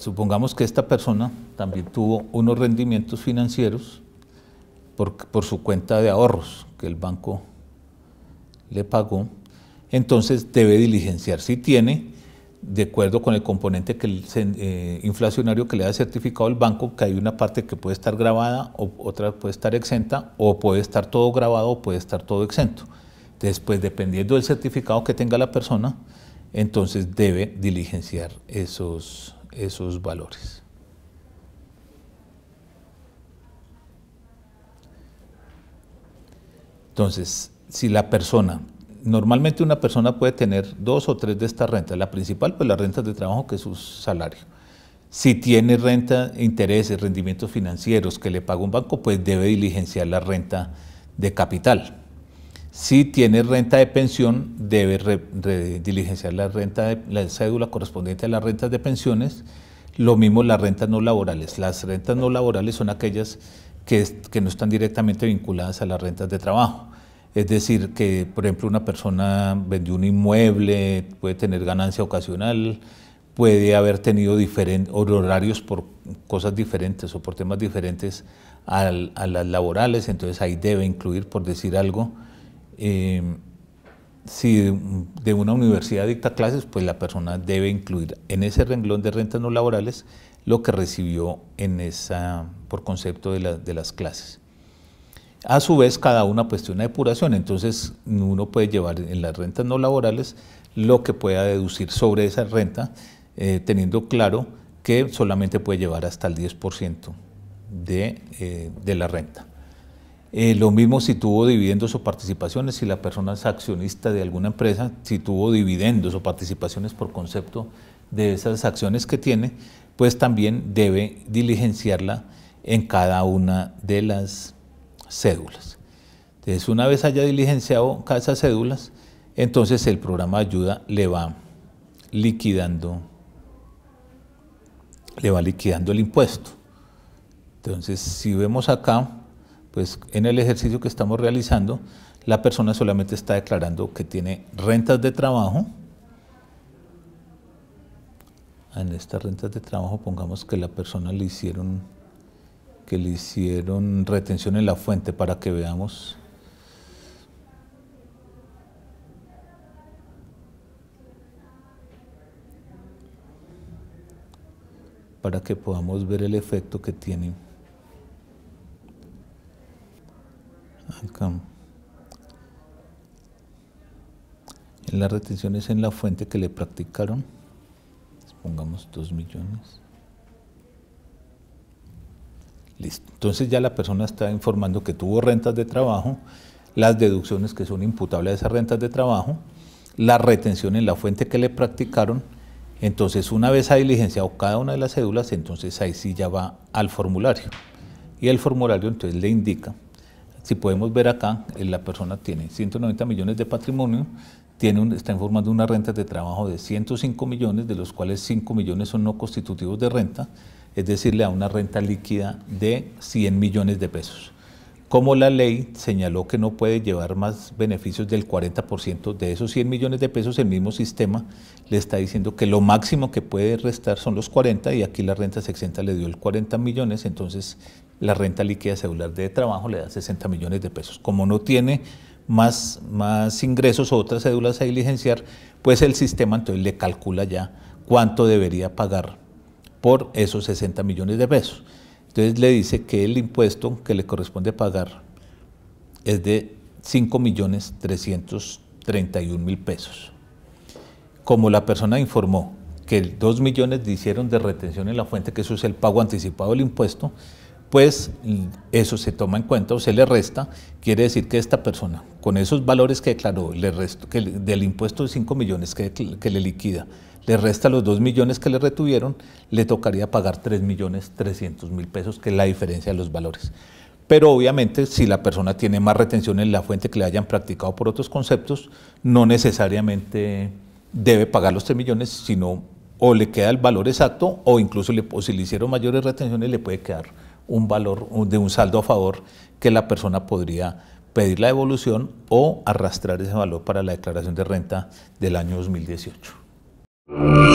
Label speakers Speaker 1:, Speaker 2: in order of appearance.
Speaker 1: supongamos que esta persona también tuvo unos rendimientos financieros por, por, su cuenta de ahorros que el banco le pagó, entonces debe diligenciar si tiene, de acuerdo con el componente eh, inflacionario que le ha certificado el banco, que hay una parte que puede estar grabada, o otra puede estar exenta, o puede estar todo grabado, o puede estar todo exento. Después, dependiendo del certificado que tenga la persona, entonces debe diligenciar esos esos valores. Entonces, si la persona, normalmente una persona puede tener dos o tres de estas rentas, la principal pues las rentas de trabajo que es su salario. Si tiene renta, intereses, rendimientos financieros que le paga un banco, pues debe diligenciar la renta de capital. Si tiene renta de pensión, debe diligenciar la renta la cédula correspondiente a las rentas de pensiones. Lo mismo las rentas no laborales. Las rentas no laborales son aquellas que, no están directamente vinculadas a las rentas de trabajo. Es decir, que por ejemplo una persona vendió un inmueble, puede tener ganancia ocasional, puede haber tenido horarios por cosas diferentes o por temas diferentes a las laborales, entonces ahí debe incluir, por decir algo, Em, si de una universidad dicta clases, pues la persona debe incluir en ese renglón de rentas no laborales lo que recibió en esa, por concepto de, las clases. A su vez, cada una pues tiene una depuración, entonces uno puede llevar en las rentas no laborales lo que pueda deducir sobre esa renta, eh, teniendo claro que solamente puede llevar hasta el 10% eh, de la renta. Eh, lo mismo si tuvo dividendos o participaciones, si la persona es accionista de alguna empresa, si tuvo dividendos o participaciones por concepto de esas acciones que tiene, pues también debe diligenciarla en cada una de las cédulas. Entonces, una vez haya diligenciado cada esas cédulas, entonces el programa de ayuda le va liquidando, le va liquidando el impuesto. Entonces, si vemos acá, pues en el ejercicio que estamos realizando, la persona solamente está declarando que tiene rentas de trabajo. En estas rentas de trabajo pongamos que la persona le hicieron que le hicieron retención en la fuente para que veamos para que podamos ver el efecto que tiene En las retenciones en la fuente que le practicaron, pongamos 2 millones. Listo. Entonces ya la persona está informando que tuvo rentas de trabajo, las deducciones que son imputables a esas rentas de trabajo, la retención en la fuente que le practicaron. Entonces, una vez ha diligenciado cada una de las cédulas, entonces ahí sí ya va al formulario. Y el formulario entonces le indica si podemos ver acá, eh, la persona tiene 190 millones de patrimonio, tiene está informando una renta de trabajo de 105 millones, de los cuales 5 millones son no constitutivos de renta, es decir, le da una renta líquida de 100 millones de pesos. Como la ley señaló que no puede llevar más beneficios del 40% de esos 100 millones de pesos, el mismo sistema le está diciendo que lo máximo que puede restar son los 40 y aquí la renta se exenta le dio el 40 millones, entonces la renta líquida celular de trabajo le da 60 millones de pesos. Como no tiene más, más ingresos o otras cédulas a diligenciar, pues el sistema entonces le calcula ya cuánto debería pagar por esos 60 millones de pesos. Entonces le dice que el impuesto que le corresponde pagar es de 5 millones 331 mil pesos. Como la persona informó que 2 millones hicieron de retención en la fuente, que eso es el pago anticipado del impuesto, pues eso se toma en cuenta o se le resta, quiere decir que esta persona, con esos valores que declaró, le resto, que del impuesto de 5 millones que, le liquida, le resta los 2 millones que le retuvieron, le tocaría pagar 3 millones 300 mil pesos, que es la diferencia de los valores. Pero obviamente si la persona tiene más retención en la fuente que le hayan practicado por otros conceptos, no necesariamente debe pagar los 3 millones, sino o le queda el valor exacto o incluso si le hicieron mayores retenciones le puede quedar un valor de un saldo a favor que la persona podría pedir la devolución o arrastrar ese valor para la declaración de renta del año 2018.